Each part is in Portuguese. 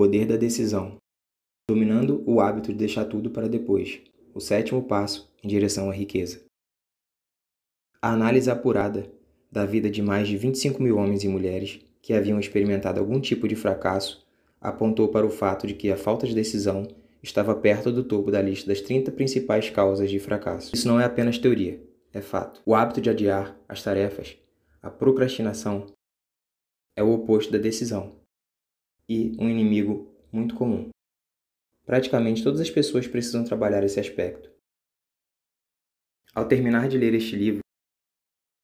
poder da decisão, dominando o hábito de deixar tudo para depois, o sétimo passo em direção à riqueza. A análise apurada da vida de mais de 25 mil homens e mulheres que haviam experimentado algum tipo de fracasso apontou para o fato de que a falta de decisão estava perto do topo da lista das 30 principais causas de fracasso. Isso não é apenas teoria, é fato. O hábito de adiar as tarefas, a procrastinação, é o oposto da decisão e um inimigo muito comum. Praticamente todas as pessoas precisam trabalhar esse aspecto. Ao terminar de ler este livro,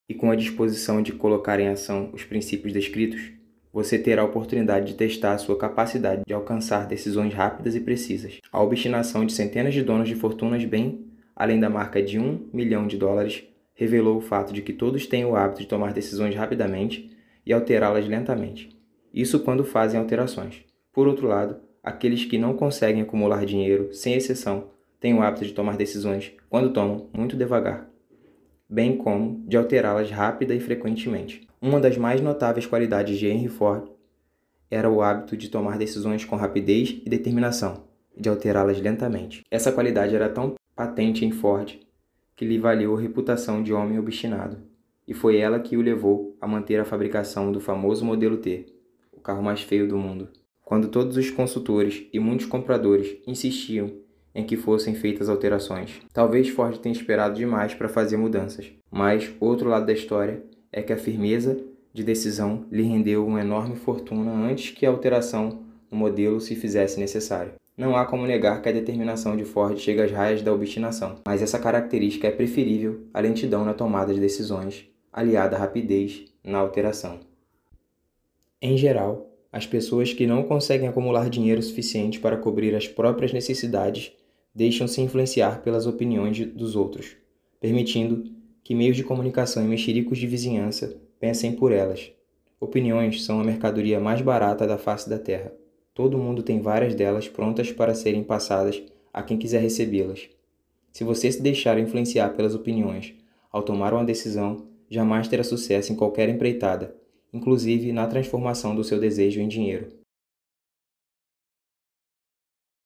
e com a disposição de colocar em ação os princípios descritos, você terá a oportunidade de testar a sua capacidade de alcançar decisões rápidas e precisas. A obstinação de centenas de donos de fortunas bem, além da marca de um milhão de dólares, revelou o fato de que todos têm o hábito de tomar decisões rapidamente e alterá-las lentamente isso quando fazem alterações. Por outro lado, aqueles que não conseguem acumular dinheiro, sem exceção, têm o hábito de tomar decisões, quando tomam, muito devagar, bem como de alterá-las rápida e frequentemente. Uma das mais notáveis qualidades de Henry Ford era o hábito de tomar decisões com rapidez e determinação, e de alterá-las lentamente. Essa qualidade era tão patente em Ford que lhe valeu a reputação de homem obstinado, e foi ela que o levou a manter a fabricação do famoso modelo T, carro mais feio do mundo. Quando todos os consultores e muitos compradores insistiam em que fossem feitas alterações, talvez Ford tenha esperado demais para fazer mudanças. Mas outro lado da história é que a firmeza de decisão lhe rendeu uma enorme fortuna antes que a alteração no modelo se fizesse necessária. Não há como negar que a determinação de Ford chega às raias da obstinação, mas essa característica é preferível à lentidão na tomada de decisões, aliada à rapidez na alteração. Em geral, as pessoas que não conseguem acumular dinheiro suficiente para cobrir as próprias necessidades deixam-se influenciar pelas opiniões dos outros, permitindo que meios de comunicação e mexericos de vizinhança pensem por elas. Opiniões são a mercadoria mais barata da face da Terra. Todo mundo tem várias delas prontas para serem passadas a quem quiser recebê-las. Se você se deixar influenciar pelas opiniões ao tomar uma decisão, jamais terá sucesso em qualquer empreitada inclusive na transformação do seu desejo em dinheiro.